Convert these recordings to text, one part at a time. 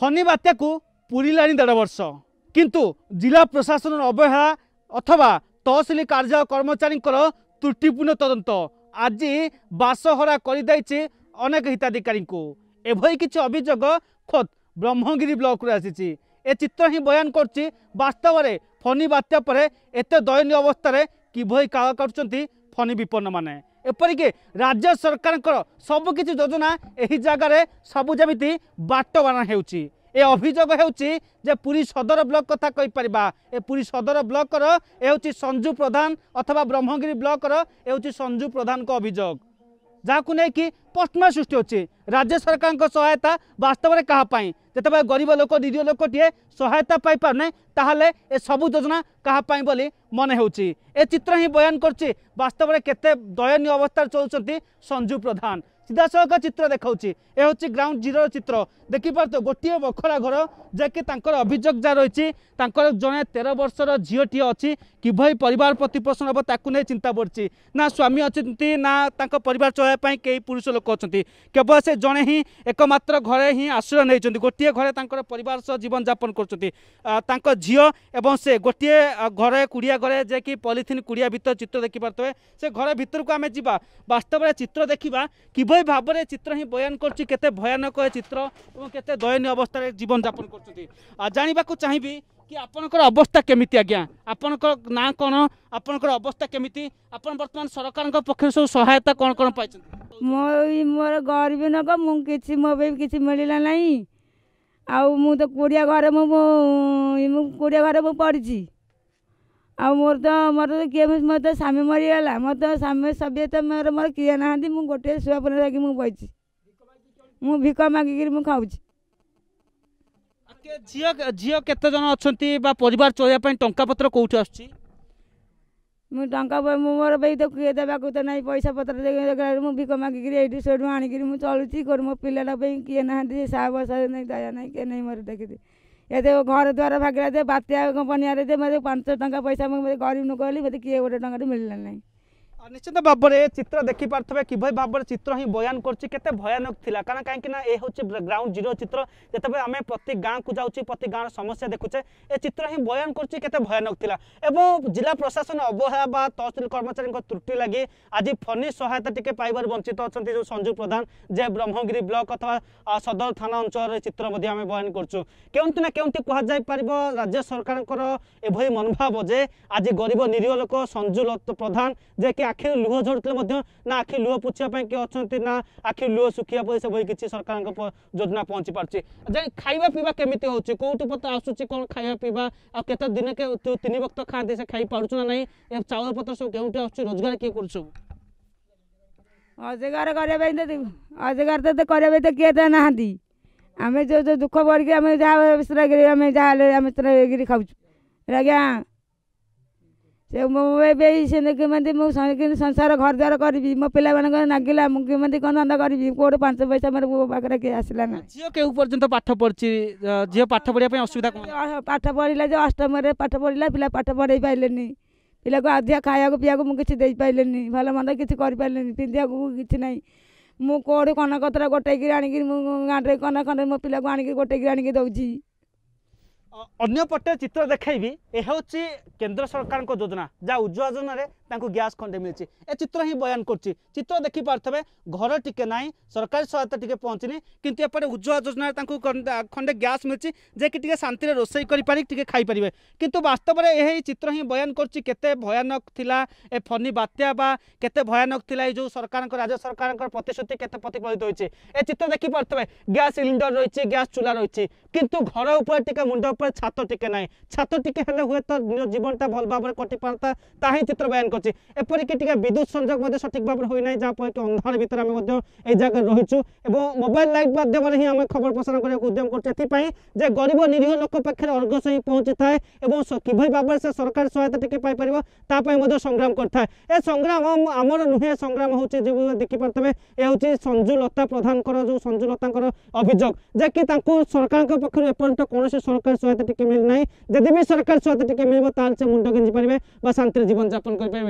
ଫନି ବାତ୍ୟାକୁ ପୁରିଲାଣି ଦେଢ଼ ବର୍ଷ କିନ୍ତୁ ଜିଲ୍ଲା ପ୍ରଶାସନର ଅବହେଳା ଅଥବା ତହସିଲ କାର୍ଯ୍ୟାଳୟ କର୍ମଚାରୀଙ୍କର ତ୍ରୁଟିପୂର୍ଣ୍ଣ ତଦନ୍ତ ଆଜି ବାସହରା କରିଦେଇଛି ଅନେକ ହିତାଧିକାରୀଙ୍କୁ ଏଭଳି କିଛି ଅଭିଯୋଗ ଖୋଦ୍ ବ୍ରହ୍ମଗିରି ବ୍ଲକରୁ ଆସିଛି ଏ ଚିତ୍ର ହିଁ ବୟାନ କରୁଛି ବାସ୍ତବରେ ଫନି ବାତ୍ୟା ପରେ ଏତେ ଦୟନୀୟ ଅବସ୍ଥାରେ କିଭଳି କାଳ କରୁଛନ୍ତି ଫନି ବିପନ୍ନମାନେ এপরিকি রাজ্য সরকারঙ্কর সবুকিছি যোজনা এই জায়গায় সবু যেমি বাটবানা হেউচি এ অভিযোগ হচ্ছে যে পুরী সদর ব্লক কথা কইপারা এ পুরী সদর ব্লকর এ হচ্ছে সঞ্জু প্রধান অথবা ব্রহ্মগিরি ব্লকর এ হচ্ছে সঞ্জু প্রধানক অভিযোগ ଯାହାକୁ ନେଇକି ପ୍ରଶ୍ନ ସୃଷ୍ଟି ହେଉଛି ରାଜ୍ୟ ସରକାରଙ୍କ ସହାୟତା ବାସ୍ତବରେ କାହା ପାଇଁ ଯେତେବେଳେ ଗରିବ ଲୋକ ନିରୀହ ଲୋକଟିଏ ସହାୟତା ପାଇପାରୁନାହିଁ ତାହେଲେ ଏ ସବୁ ଯୋଜନା କାହା ପାଇଁ ବୋଲି ମନେ ହେଉଛି ଏ ଚିତ୍ର ହିଁ ବୟାନ କରୁଛି ବାସ୍ତବରେ କେତେ ଦୟନୀୟ ଅବସ୍ଥାରେ ଚଳୁଛନ୍ତି ସଞ୍ଜୁ ପ୍ରଧାନ ସିଧାସଳଖ ଚିତ୍ର ଦେଖାଉଛି ଏ ହେଉଛି ଗ୍ରାଉଣ୍ଡ ଜିରୋର ଚିତ୍ର ଦେଖିପାରୁଥିବ ଗୋଟିଏ ବଖରା ଘର ଯାହାକି ତାଙ୍କର ଅଭିଯୋଗ ଯାହା ରହିଛି ତାଙ୍କର ଜଣେ ତେର ବର୍ଷର ଝିଅଟିଏ ଅଛି କିଭଳି ପରିବାର ପ୍ରତିପୋଷଣ ହେବ ତାକୁ ନେଇ ଚିନ୍ତା ପଡ଼ିଛି ନା ସ୍ୱାମୀ ଅଛନ୍ତି ନା ତାଙ୍କ ପରିବାର ଚଳାଇବା ପାଇଁ କେହି ପୁରୁଷ ଲୋକ ଅଛନ୍ତି କେବଳ ସେ ଜଣେ ହିଁ ଏକମାତ୍ର ଘରେ ହିଁ ଆଶ୍ରୟ ନେଇଛନ୍ତି ଗୋଟିଏ ଘରେ ତାଙ୍କର ପରିବାର ସହ ଜୀବନଯାପନ କରୁଛନ୍ତି ତାଙ୍କ ଝିଅ ଏବଂ ସେ ଗୋଟିଏ ଘରେ କୁଡ଼ିଆ ଘରେ ଯାହାକି ପଲିଥିନ୍ କୁଡ଼ିଆ ଭିତରେ ଚିତ୍ର ଦେଖିପାରୁଥିବେ ସେ ଘର ଭିତରକୁ ଆମେ ଯିବା ବାସ୍ତବରେ ଚିତ୍ର ଦେଖିବା କିଭଳି কিভাবে ভাবে চিত্র হি বয়ান করছি কেতে ভয়ানক এ চিত্র এবং কেতে দয়নীয় অবস্থায় জীবনযাপন করছেন জাঁয়া চাহিবি কি আপনার অবস্থা কেমিতি আজ্ঞা আপনার না কোণ আপনার অবস্থা কেমিতি আপনার বর্তমান সরকার পক্ষ সব সহায়তা কোণ কোণ পাইছেন মো মোর গরিব নক মু কিছু মো বি কিছু মিলিলা নাই আউ মু তো কোড়িয়া ঘরে মু কোড়িয়া ঘরে মু পড়ছি ଆଉ ମୋର ତ ମୋର ତ କିଏ ମୋର ତ ସ୍ୱାମୀ ମରିଗଲା ମୋର ତ ସ୍ୱାମୀ ସଭ୍ୟ ତ ମୋର ମୋର କିଏ ନାହାନ୍ତି ମୁଁ ଗୋଟିଏ ଶୁଆ ପରେ ଲାଗି ମୁଁ ବଇଛି ମୁଁ ଭିକ ମାଗିକିରି ମୁଁ ଖାଉଛି ଝିଅ ଝିଅ କେତେ ଜଣ ଅଛନ୍ତି ବା ପରିବାର ଚଳିବା ପାଇଁ ଟଙ୍କା ପତ୍ର କେଉଁଠି ଆସୁଛି ମୁଁ ଟଙ୍କା ମୁଁ ମୋର ବି ତ କିଏ ଦେବାକୁ ତ ନାହିଁ ପଇସା ପତ୍ର ମୁଁ ଭିକ ମାଗିକିରି ଏଇଠୁ ସେଇଠୁ ଆଣିକିରି ମୁଁ ଚଳୁଛି ମୋର ପିଲାଟା ପାଇଁ କିଏ ନାହାନ୍ତି ସାହା ବସା ନାହିଁ ଦୟା ନାହିଁ କିଏ ନାହିଁ ମୋର ଦେଖିଦିଏ ଏତେ ଘର ଦ୍ୱାର ଭାଗିଲା ଯେ ବାତ୍ୟା ବନ୍ୟାରେ ଯେ ମୋତେ ପାଞ୍ଚ ଟଙ୍କା ପଇସା ମୁଁ ମୋତେ ଗରିବ ଲୋକ ହେଲି ମୋତେ କିଏ ଗୋଟେ ଟଙ୍କାଟେ ମିଳିଲା ନାହିଁ ନିଶ୍ଚିତ ଭାବରେ ଚିତ୍ର ଦେଖିପାରୁଥିବେ କିଭଳି ଭାବରେ ଚିତ୍ର ହିଁ ବୟାନ କରୁଛି କେତେ ଭୟାନକ ଥିଲା କାରଣ କାହିଁକି ନା ଏ ହେଉଛି ଗ୍ରାଉଣ୍ଡ ଜିରୋ ଚିତ୍ର ଯେତେବେଳେ ଆମେ ପ୍ରତି ଗାଁକୁ ଯାଉଛେ ପ୍ରତି ଗାଁର ସମସ୍ୟା ଦେଖୁଛେ ଏ ଚିତ୍ର ହିଁ ବୟାନ କରୁଛି କେତେ ଭୟାନକ ଥିଲା ଏବଂ ଜିଲ୍ଲା ପ୍ରଶାସନ ଅବହେଳା ବା ତହସିଲ କର୍ମଚାରୀଙ୍କ ତ୍ରୁଟି ଲାଗି ଆଜି ଫନି ସହାୟତା ଟିକେ ପାଇବାରୁ ବଞ୍ଚିତ ଅଛନ୍ତି ଯେଉଁ ସଞ୍ଜୁ ପ୍ରଧାନ ଯେ ବ୍ରହ୍ମଗିରି ବ୍ଲକ ଅଥବା ସଦର ଥାନା ଅଞ୍ଚଳରେ ଚିତ୍ର ମଧ୍ୟ ଆମେ ବୟାନ କରୁଛୁ କେମିତି ନା କେମିତି କୁହାଯାଇପାରିବ ରାଜ୍ୟ ସରକାରଙ୍କର ଏଭଳି ମନୋଭାବ ଯେ ଆଜି ଗରିବ ନିରୀହ ଲୋକ ସଞ୍ଜୁ ପ୍ରଧାନ ଯେ କି আখির লুহ ঝরুলে না আখি লুহ পোছিয়া কে অনেক না আখি লুহ শুখিয়া সেভাবে কিছু সরকার যোজনা পৌঁছি পারছে যে খাইবা পিবা কমিটি হচ্ছে কোটি পত্র আসুচি কম খাইবা পিবা আত কত তিন বক্ত খাতে সে খাই পারছু না নাই চাউল পত্র সব কেউটি আসছে রোজগার কি করছু রোজগার করা অজগার তো করা তো কে তো না আমি যে দুঃখ পড়ি আমি যা শ্রয়গিরি আমি যা আমি শ্রয়গিরি খাওছু আজ্ঞা ସେ ମୋ ଏବେ ସେମିତି କେମିତି ମୁଁ ସଂସାର ଘରଦ୍ୱାର କରିବି ମୋ ପିଲାମାନଙ୍କର ନାଗିଲା ମୁଁ କେମିତି କ'ଣ ଧନ୍ଦା କରିବି କେଉଁଠୁ ପାଞ୍ଚ ପଇସା ମୋର ମୋ ପାଖରେ କିଏ ଆସିଲା ନା ଝିଅ କେଉଁ ପର୍ଯ୍ୟନ୍ତ ପାଠ ପଢ଼ିଛି ଝିଅ ପାଠ ପଢ଼ିବା ପାଇଁ ଅସୁବିଧା ପାଠ ପଢ଼ିଲା ଯେ ଅଷ୍ଟମରେ ପାଠ ପଢ଼ିଲା ପିଲା ପାଠ ପଢ଼େଇ ପାରିଲେନି ପିଲାକୁ ଅଧିକା ଖାଇବାକୁ ପିଇବାକୁ ମୁଁ କିଛି ଦେଇପାରିଲିନି ଭଲ ମନ୍ଦ କିଛି କରିପାରିଲିନି ପିନ୍ଧିବାକୁ କିଛି ନାହିଁ ମୁଁ କେଉଁଠୁ କନକତ୍ର ଗୋଟେଇକିରି ଆଣିକି ମୁଁ ଗାଁରେ କନକ ମୋ ପିଲାକୁ ଆଣିକି ଗୋଟେଇକିରି ଆଣିକି ଦେଉଛି ଅନ୍ୟପଟେ ଚିତ୍ର ଦେଖାଇବି ଏହା ହେଉଛି କେନ୍ଦ୍ର ସରକାରଙ୍କ ଯୋଜନା ଯାହା ଉଜ୍ଜଳ ଯୋଜନାରେ ତାଙ୍କୁ ଗ୍ୟାସ୍ ଖଣ୍ଡେ ମିଳିଛି ଏ ଚିତ୍ର ହିଁ ବୟାନ କରୁଛି ଚିତ୍ର ଦେଖିପାରୁଥିବେ ଘର ଟିକେ ନାହିଁ ସରକାରୀ ସହାୟତା ଟିକେ ପହଞ୍ଚିନି କିନ୍ତୁ ଏପଟେ ଉଜ୍ଜଳା ଯୋଜନାରେ ତାଙ୍କୁ ଖଣ୍ଡେ ଗ୍ୟାସ୍ ମିଳିଛି ଯେ କି ଟିକେ ଶାନ୍ତିରେ ରୋଷେଇ କରିପାରିକି ଟିକେ ଖାଇପାରିବେ କିନ୍ତୁ ବାସ୍ତବରେ ଏହି ଚିତ୍ର ହିଁ ବୟାନ କରୁଛି କେତେ ଭୟାନକ ଥିଲା ଏ ଫନି ବାତ୍ୟା ବା କେତେ ଭୟାନକ ଥିଲା ଏଇ ଯେଉଁ ସରକାରଙ୍କ ରାଜ୍ୟ ସରକାରଙ୍କର ପ୍ରତିଶ୍ରୁତି କେତେ ପ୍ରତିଫଳିତ ହୋଇଛି ଏ ଚିତ୍ର ଦେଖିପାରୁଥିବେ ଗ୍ୟାସ୍ ସିଲିଣ୍ଡର ରହିଛି ଗ୍ୟାସ୍ ଚୁଲା ରହିଛି କିନ୍ତୁ ଘର ଉପରେ ଟିକେ ମୁଣ୍ଡ ଉପରେ ଛାତ ଟିକେ ନାହିଁ ଛାତ ଟିକେ ହେଲେ ହୁଏତ ନିଜ ଜୀବନଟା ଭଲ ଭାବରେ କଟିପାରନ୍ତା ତାହା ହିଁ ଚିତ୍ର ବୟାନ କରୁଛି রয়েছে এপরিকি টিকে বিদ্যুৎ সংযোগ মধ্যে সঠিক ভাবে হয়ে নাই যা ফলে অন্ধার ভিতরে আমি মধ্যে এই জায়গায় রয়েছু এবং মোবাইল লাইট মাধ্যমে হি আমি খবর প্রসার করা উদ্যম করছি এপাই যে গরিব নিরীহ লোক পাখে অর্ঘস হয়ে পৌঁছি থাকে এবং কিভাবে ভাবে সে সরকারি সহায়তা টিকে পাইপার তাপাই মধ্যে সংগ্রাম করে থাকে এ সংগ্রাম আমার নুহে সংগ্রাম হচ্ছে যে দেখিপারে এ হচ্ছে সঞ্জুলতা প্রধানকর যে সঞ্জুলতাঙ্কর অভিযোগ যে কি তাঁকু সরকার পক্ষ এপর্যন্ত কোণী সরকারি সহায়তা টিকে মিলি না যদি বি সরকারি সহায়তা টিকে মিলব তাহলে সে মুন্ড গেঞ্জি পারে বা শান্তির জীবনযাপন করে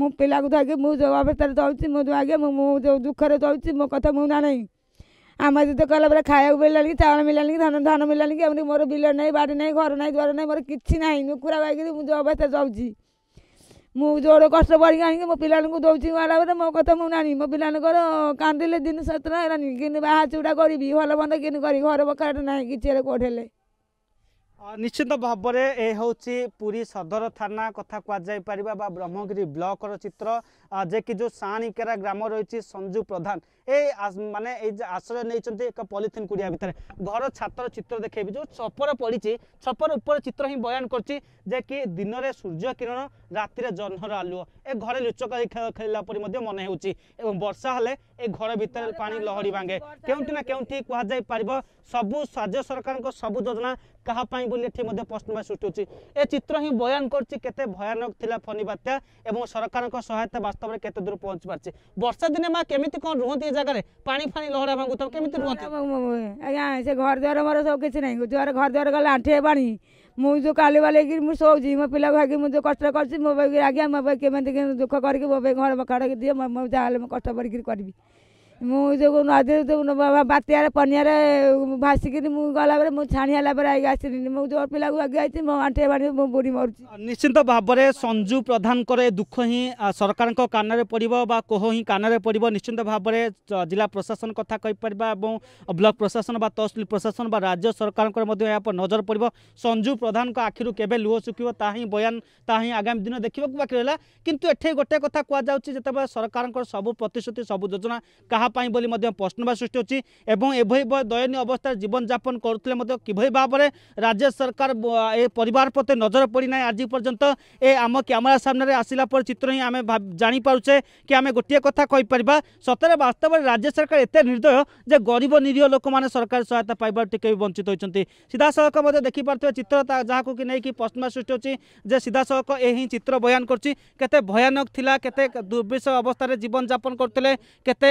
ମୁଁ ପିଲାକୁ ଧରିକି ମୁଁ ଯେଉଁ ଅବସ୍ଥାରେ ଦେଉଛି ମୁଁ ଆଜ୍ଞା ମୁଁ ମୁଁ ଯେଉଁ ଦୁଃଖରେ ଦେଉଛି ମୋ କଥା ମୁଁ ନା ନାହିଁ ଆମ ଯେତେ କହିଲା ପରେ ଖାଇବାକୁ ମିଳିଲାନି କି ଚାଉଳ ମିଳିଲାନି କି ଧାନ ଧାନ ମିଳିଲାନି କି ଏମିତି ମୋର ବିଲ ନାହିଁ ବାଡ଼ି ନାହିଁ ଘର ନାହିଁ ଦ୍ୱାର ନାହିଁ ମୋର କିଛି ନାହିଁ ନୁକୁରା ପାଇକି ମୁଁ ଯେଉଁ ଅବସ୍ଥା ଦେଉଛି ମୁଁ ଯୋଡ଼େ କଷ୍ଟ ପଡ଼ିକି ଆଣିକି ମୋ ପିଲାମାନଙ୍କୁ ଦେଉଛି ଗଲା ପରେ ମୋ କଥା ମୁଁ ନାନି ମୋ ପିଲାମାନଙ୍କର କାନ୍ଦିଲେ ଦିନ ସତର ହେଲାନି କେମିତି ବାହା ଚୁଡ଼ା କରିବି ଭଲ ମନ୍ଦ କେମିତି କରିବି ଘର ବଖରାଟ ନାହିଁ କିଛି ହେଲେ କୋଉଠି ହେଲେ ନିଶ୍ଚିତ ଭାବରେ ଏ ହେଉଛି ପୁରୀ ସଦର ଥାନା କଥା କୁହାଯାଇପାରିବା ବା ବ୍ରହ୍ମଗିରି ବ୍ଲକର ଚିତ୍ର ଯେ କି ଯେଉଁ ସାଣିକେରା ଗ୍ରାମ ରହିଛି ସଞ୍ଜୁ ପ୍ରଧାନ ଏ ମାନେ ଏଇ ଆଶ୍ରୟ ନେଇଛନ୍ତି ଏକ ପଲିଥିନ୍ କୁଡ଼ିଆ ଭିତରେ ଘର ଛାତର ଚିତ୍ର ଦେଖେଇବି ଯେଉଁ ଛପର ପଡ଼ିଛି ଛପର ଉପରେ ଚିତ୍ର ହିଁ ବୟାନ କରୁଛି ଯେ କି ଦିନରେ ସୂର୍ଯ୍ୟ କିରଣ ରାତିରେ ଜହ୍ନର ଆଲୁଅ ଏ ଘରେ ଲୁଚକାଳି ଖେଳ ଖେଳିଲା ପରି ମଧ୍ୟ ମନେ ହେଉଛି ଏବଂ ବର୍ଷା ହେଲେ ଏ ଘର ଭିତରେ ପାଣି ଲହଡ଼ି ଭାଙ୍ଗେ କେଉଁଠି ନା କେଉଁଠି କୁହାଯାଇପାରିବ ସବୁ ରାଜ୍ୟ ସରକାରଙ୍କ ସବୁ ଯୋଜନା କାହା ପାଇଁ ବୋଲି ଏଠି ମଧ୍ୟ ପ୍ରଶ୍ନବାଚୀ ସୃଷ୍ଟି ହେଉଛି ଏ ଚିତ୍ର ହିଁ ବୟାନ କରୁଛି କେତେ ଭୟାନକ ଥିଲା ଫନି ବାତ୍ୟା ଏବଂ ସରକାରଙ୍କ ସହାୟତା ବାସ୍ତବରେ କେତେ ଦୂର ପହଞ୍ଚି ପାରିଛି ବର୍ଷା ଦିନେ ମା କେମିତି କ'ଣ ରୁହନ୍ତି ଏ ଜାଗାରେ ପାଣି ଫାଣି ଲହଡ଼ା ଭାଙ୍ଗୁଥିବ କେମିତି ରୁହନ୍ତି ଆଜ୍ଞା ସେ ଘର ଦ୍ୱାର ମୋର ସବୁ କିଛି ନାହିଁ ଘର ଦ୍ୱାର ଗଲେ ଆଣ୍ଠିଏ ପାଣି मुझे काली वाले कि मुझे जी मो पिला भागी मुझे कष्ट करसी मो भाई आज्ञा मो भाई केमती दुख करके मो भाई घर बखाड़ दिए मो जहाँ मुझे कष्ट करके करी ମୁଁ ଯୋଉ ନଦୀରେ ଯୋଉ ବାତ୍ୟାରେ ପନିଆରେ ଭାସିକିରି ମୁଁ ଗଲାବେଳେ ମୁଁ ଛାଣି ହେଲା ପରେ ଆଗେ ଆସିଲିନି ମୁଁ ଯୋଉ ପିଲାକୁ ଆଗେ ଆଇଛି ମୋ ଆଣ୍ଠିଆ ପାଣି ମୁଁ ବୁଡ଼ି ମରୁଛି ନିଶ୍ଚିନ୍ତ ଭାବରେ ସଞ୍ଜୁ ପ୍ରଧାନଙ୍କର ଏ ଦୁଃଖ ହିଁ ସରକାରଙ୍କ କାନରେ ପଡ଼ିବ ବା କୋହ ହିଁ କାନରେ ପଡ଼ିବ ନିଶ୍ଚିନ୍ତ ଭାବରେ ଜିଲ୍ଲା ପ୍ରଶାସନ କଥା କହିପାରିବା ଏବଂ ବ୍ଲକ ପ୍ରଶାସନ ବା ତହସିଲ ପ୍ରଶାସନ ବା ରାଜ୍ୟ ସରକାରଙ୍କର ମଧ୍ୟ ଏହା ଉପରେ ନଜର ପଡ଼ିବ ସଞ୍ଜୁ ପ୍ରଧାନଙ୍କ ଆଖିରୁ କେବେ ଲୁହ ଶୁଖିବ ତାହା ହିଁ ବୟାନ ତାହା ହିଁ ଆଗାମୀ ଦିନ ଦେଖିବାକୁ ବାକି ରହିଲା କିନ୍ତୁ ଏଠି ଗୋଟେ କଥା କୁହାଯାଉଛି ଯେତେବେଳେ ସରକାରଙ୍କର ସବୁ ପ୍ରତିଶ୍ରୁତି ସବୁ ଯୋଜନା କାହା ପାଇଁ ବୋଲି ମଧ୍ୟ ପ୍ରଶ୍ନବାଚୀ ସୃଷ୍ଟି ହେଉଛି ଏବଂ ଏଭଳି ଦୟନୀୟ ଅବସ୍ଥାରେ ଜୀବନଯାପନ କରୁଥିଲେ ମଧ୍ୟ କିଭଳି ଭାବରେ ରାଜ୍ୟ ସରକାର ଏ ପରିବାର ପ୍ରତି ନଜର ପଡ଼ିନାହିଁ ଆଜି ପର୍ଯ୍ୟନ୍ତ ଏ ଆମ କ୍ୟାମେରା ସାମ୍ନାରେ ଆସିଲା ପରେ ଚିତ୍ର ହିଁ ଆମେ ଜାଣିପାରୁଛେ କି ଆମେ ଗୋଟିଏ କଥା କହିପାରିବା ସତରେ ବାସ୍ତବରେ ରାଜ୍ୟ ସରକାର ଏତେ ନିର୍ଦ୍ଦୟ ଯେ ଗରିବ ନିରୀହ ଲୋକମାନେ ସରକାରୀ ସହାୟତା ପାଇବାରୁ ଟିକେ ବି ବଞ୍ଚିତ ହୋଇଛନ୍ତି ସିଧାସଳଖ ମଧ୍ୟ ଦେଖିପାରୁଥିବା ଚିତ୍ର ଯାହାକୁ କି ନେଇକି ପ୍ରଶ୍ନବାଚୀ ସୃଷ୍ଟି ହେଉଛି ଯେ ସିଧାସଳଖ ଏ ହିଁ ଚିତ୍ର ବୟାନ କରୁଛି କେତେ ଭୟାନକ ଥିଲା କେତେ ଦୁର୍ବିଷ ଅବସ୍ଥାରେ ଜୀବନଯାପନ କରୁଥିଲେ କେତେ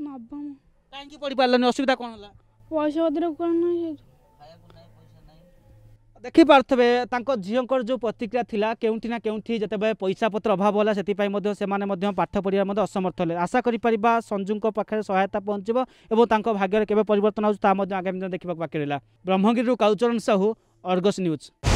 ନବମ କାହିଁକି ପଢ଼ି ପାରିଲାନି ଅସୁବିଧା କ'ଣ ହେଲା ପଇସା ପତ୍ର କ'ଣ ନାହିଁ ଦେଖିପାରୁଥିବେ ତାଙ୍କ ଝିଅଙ୍କର ଯେଉଁ ପ୍ରତିକ୍ରିୟା ଥିଲା କେଉଁଠି ନା କେଉଁଠି ଯେତେବେଳେ ପଇସାପତ୍ର ଅଭାବ ହେଲା ସେଥିପାଇଁ ମଧ୍ୟ ସେମାନେ ମଧ୍ୟ ପାଠ ପଢ଼ିବା ମଧ୍ୟ ଅସମର୍ଥ ହେଲେ ଆଶା କରିପାରିବା ସଞ୍ଜୁଙ୍କ ପାଖରେ ସହାୟତା ପହଞ୍ଚିବ ଏବଂ ତାଙ୍କ ଭାଗ୍ୟରେ କେବେ ପରିବର୍ତ୍ତନ ହେଉଛି ତାହା ମଧ୍ୟ ଆଗାମୀ ଦିନ ଦେଖିବାକୁ ବାକି ରହିଲା ବ୍ରହ୍ମଗିରିରୁ କାଉଚରଣ ସାହୁ ଅର୍ଗସ୍ ନ୍ୟୁଜ୍